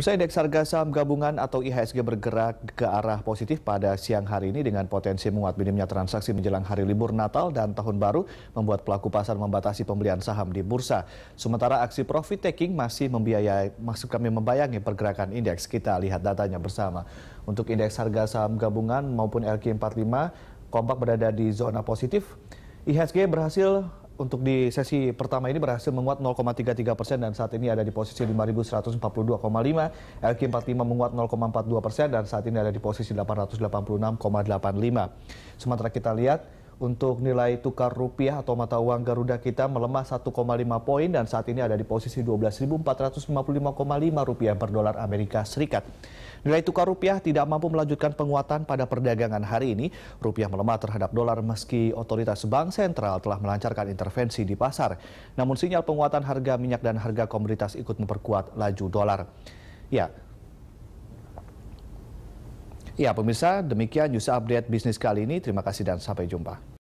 Usai indeks harga saham gabungan atau IHSG bergerak ke arah positif pada siang hari ini dengan potensi menguat minimnya transaksi menjelang hari libur Natal dan Tahun Baru membuat pelaku pasar membatasi pembelian saham di bursa. Sementara aksi profit taking masih membiayai, maksud kami membayangi pergerakan indeks. Kita lihat datanya bersama. Untuk indeks harga saham gabungan maupun LQ45 kompak berada di zona positif. IHSG berhasil untuk di sesi pertama ini berhasil menguat 0,33 persen dan saat ini ada di posisi 5.142,5. LQ45 menguat 0,42 persen dan saat ini ada di posisi 886,85. Sementara kita lihat untuk nilai tukar rupiah atau mata uang Garuda kita melemah 1,5 poin dan saat ini ada di posisi 12.455,5 rupiah per dolar Amerika Serikat. Nilai tukar rupiah tidak mampu melanjutkan penguatan pada perdagangan hari ini. Rupiah melemah terhadap dolar meski otoritas bank sentral telah melancarkan intervensi di pasar. Namun sinyal penguatan harga minyak dan harga komoditas ikut memperkuat laju dolar. Ya, Ya pemirsa, demikian news update bisnis kali ini. Terima kasih dan sampai jumpa.